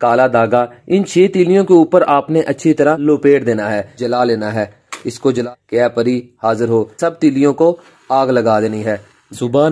काला धागा इन छह तीलियों के ऊपर आपने अच्छी तरह लपेट देना है जला लेना है इसको जला क्या परी हाजिर हो सब तीलियों को आग लगा देनी है सुबह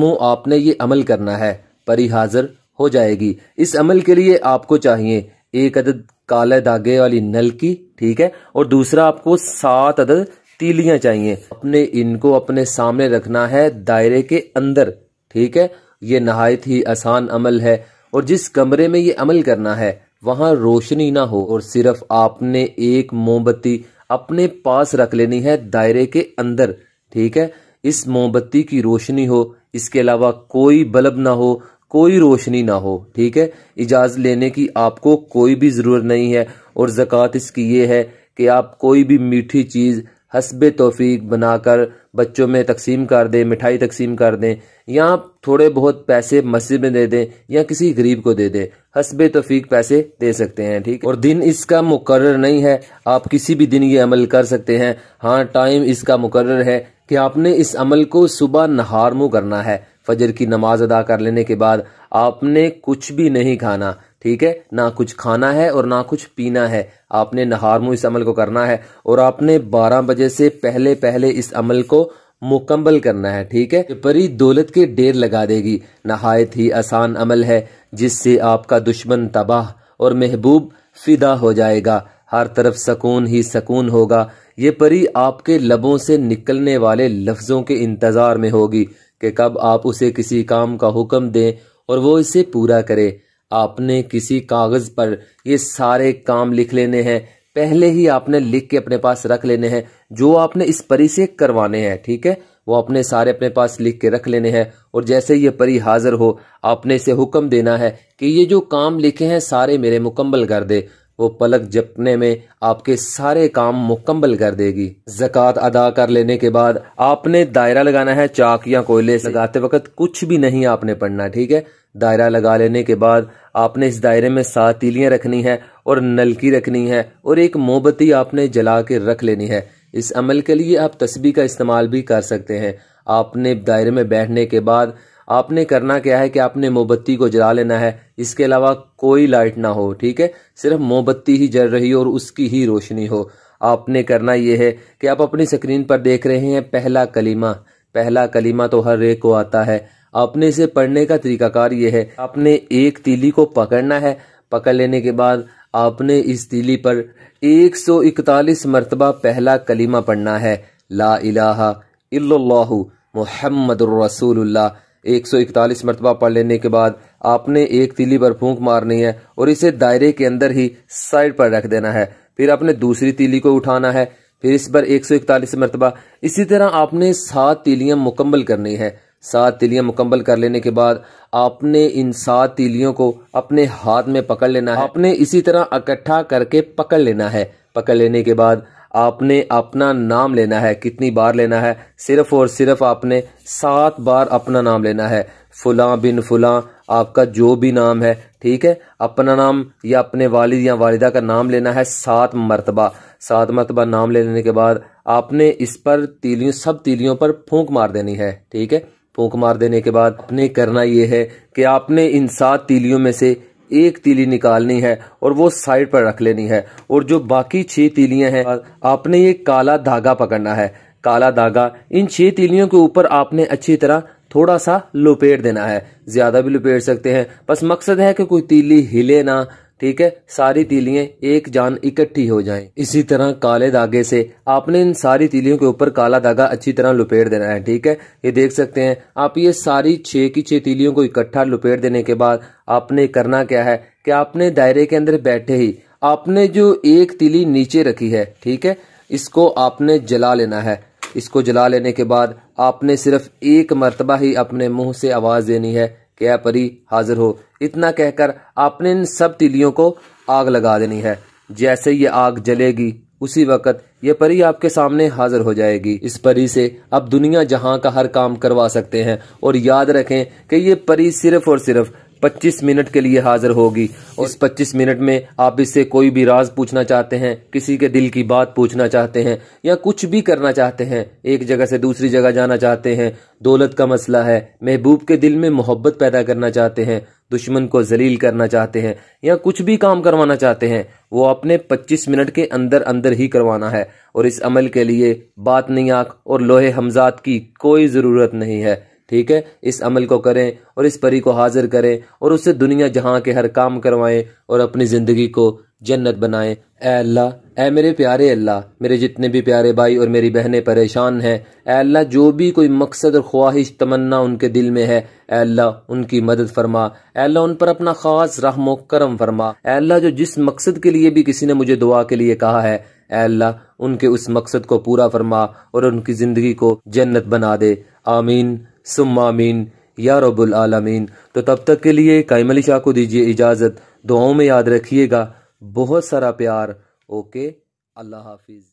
मुँह आपने ये अमल करना है परी हाजिर हो जाएगी इस अमल के लिए आपको चाहिए एक अदद काले धागे वाली नल की ठीक है और दूसरा आपको सात अदद तीलियां चाहिए अपने इनको अपने सामने रखना है दायरे के अंदर ठीक है ये नहायत ही आसान अमल है और जिस कमरे में ये अमल करना है वहां रोशनी ना हो और सिर्फ आपने एक मोमबत्ती अपने पास रख लेनी है दायरे के अंदर ठीक है इस मोमबत्ती की रोशनी हो इसके अलावा कोई बल्ब ना हो कोई रोशनी ना हो ठीक है इजाज़ लेने की आपको कोई भी ज़रूरत नहीं है और जक़ात इसकी ये है कि आप कोई भी मीठी चीज़ हसब तोफ़ीक बनाकर बच्चों में तकसीम कर दें मिठाई तकसीम कर दें या थोड़े बहुत पैसे मस्जिद में दे दें या किसी गरीब को दे दें हसब तोफ़ीक पैसे दे सकते हैं ठीक और दिन इसका मुकर नहीं है आप किसी भी दिन ये अमल कर सकते हैं हाँ टाइम इसका मुकर है कि आपने इस अमल को सुबह नहार मुँह करना है फजर की नमाज अदा कर लेने के बाद आपने कुछ भी नहीं खाना ठीक है ना कुछ खाना है और ना कुछ पीना है आपने नहारमू इस अमल को करना है और आपने 12 बजे से पहले पहले इस अमल को मुकम्मल करना है ठीक है परी दौलत के ढेर लगा देगी नहायत ही आसान अमल है जिससे आपका दुश्मन तबाह और महबूब फिदा हो जाएगा हर तरफ सकून ही सकून होगा ये परी आपके लबों से निकलने वाले लफ्जों के इंतजार में होगी कि कब आप उसे किसी काम का हुक्म दें और वो इसे पूरा करे आपने किसी कागज पर ये सारे काम लिख लेने हैं पहले ही आपने लिख के अपने पास रख लेने हैं जो आपने इस परी से करवाने हैं ठीक है वो अपने सारे अपने पास लिख के रख लेने हैं और जैसे ये परी हाजिर हो आपने इसे हुक्म देना है कि ये जो काम लिखे हैं सारे मेरे मुकम्मल कर दे वो पलक जपने में आपके सारे काम मुकम्मल कर देगी जक़ात अदा कर लेने के बाद आपने दायरा लगाना है चाक या कोयले से लगाते वक्त कुछ भी नहीं आपने पढ़ना ठीक है दायरा लगा लेने के बाद आपने इस दायरे में सात तीलियां रखनी है और नलकी रखनी है और एक मोमबत्ती आपने जला के रख लेनी है इस अमल के लिए आप तस्बी का इस्तेमाल भी कर सकते हैं आपने दायरे में बैठने के बाद आपने करना क्या है कि आपने मोमबत्ती को जला लेना है इसके अलावा कोई लाइट ना हो ठीक है सिर्फ मोमबत्ती ही जल रही हो और उसकी ही रोशनी हो आपने करना यह है कि आप अपनी स्क्रीन पर देख रहे हैं पहला कलीमा पहला कलीमा तो हर एक को आता है आपने इसे पढ़ने का तरीकाकार यह है आपने एक तीली को पकड़ना है पकड़ लेने के बाद आपने इस तीली पर 141 मरतबा पहला कलीमा पढ़ना है ला इलाहा इल्लल्लाहु मोहम्मद रसूलुल्लाह एक सौ इकतालीस मरतबा पढ़ लेने के बाद आपने एक तीली पर फूंक मारनी है और इसे दायरे के अंदर ही साइड पर रख देना है फिर आपने दूसरी तीली को उठाना है फिर इस पर एक सौ इकतालीस मरतबा इसी तरह आपने सात तीलियां मुकम्मल करनी है सात तीलियां मुकम्मल कर लेने के बाद आपने इन सात तीलियों को अपने हाथ में पकड़ लेना है आपने इसी तरह इकट्ठा करके पकड़ लेना है पकड़ लेने के बाद आपने अपना नाम लेना है कितनी बार लेना है सिर्फ और सिर्फ आपने सात बार अपना नाम लेना है फुला बिन फुला आपका जो भी नाम है ठीक है अपना नाम या अपने वालिद या वालिदा का नाम लेना है सात मरतबा सात मरतबा नाम ले लेने के बाद आपने इस पर तीलियों सब तीलियों पर फूंक मार देनी है ठीक है फूंक मार देने के बाद अपने करना यह है कि आपने इन सात तीलियों में से एक तीली निकालनी है और वो साइड पर रख लेनी है और जो बाकी छह तीलियां हैं आपने ये काला धागा पकड़ना है काला धागा इन छह तीलियों के ऊपर आपने अच्छी तरह थोड़ा सा लपेट देना है ज्यादा भी लुपेट सकते हैं बस मकसद है कि कोई तीली हिले ना ठीक है सारी तीलियां एक जान इकट्ठी हो जाएं इसी तरह काले धागे से आपने इन सारी तीलियों के ऊपर काला धागा अच्छी तरह लुपेट देना है ठीक है ये देख सकते हैं आप ये सारी छे की छह तीलियों को इकट्ठा लुपेट देने के बाद आपने करना क्या है कि आपने दायरे के अंदर बैठे ही आपने जो एक तीली नीचे रखी है ठीक है इसको आपने जला लेना है इसको जला लेने के बाद आपने सिर्फ एक मरतबा ही अपने मुंह से आवाज देनी है यह परी हाजिर हो इतना कहकर आपने इन सब तिलियों को आग लगा देनी है जैसे ये आग जलेगी उसी वक्त ये परी आपके सामने हाजिर हो जाएगी इस परी से आप दुनिया जहां का हर काम करवा सकते हैं और याद रखें कि ये परी सिर्फ और सिर्फ 25 मिनट के लिए हाजिर होगी और इस 25 मिनट में आप इससे कोई भी राज पूछना चाहते हैं किसी के दिल की बात पूछना चाहते हैं या कुछ भी करना चाहते हैं एक जगह से दूसरी जगह जाना चाहते हैं दौलत का मसला है महबूब के दिल में मोहब्बत पैदा करना चाहते हैं दुश्मन को जलील करना चाहते हैं या कुछ भी काम करवाना चाहते हैं वो अपने 25 मिनट के अंदर अंदर ही करवाना है और इस अमल के लिए बात नहीं आँख और लोहे हमजात की कोई ज़रूरत नहीं है ठीक है इस अमल को करें और इस परी को हाजिर करें और उससे दुनिया जहाँ के हर काम करवाएं और अपनी ज़िंदगी को जन्नत बनाएं अल्लाह ए मेरे प्यारे अल्लाह मेरे जितने भी प्यारे भाई और मेरी बहनें परेशान हैं अल्लाह जो भी कोई मकसद और ख्वाहिश तमन्ना उनके दिल में है ए अल्लाह उनकी मदद फरमा अल्लाह उन पर अपना ख़ास रहम करम फरमा अल्लाह जो जिस मकसद के लिए भी किसी ने मुझे दुआ के लिए कहा है ए अल्लाह उनके उस मकसद को पूरा फरमा और उनकी ज़िंदगी को जन्नत बना दे आमीन सुम्मामीन या रबुल आलमीन तो तब तक के लिए कायम अली शाह को दीजिए इजाज़त दुआओं में याद रखिएगा बहुत सारा प्यार ओके अल्लाह हाफिज़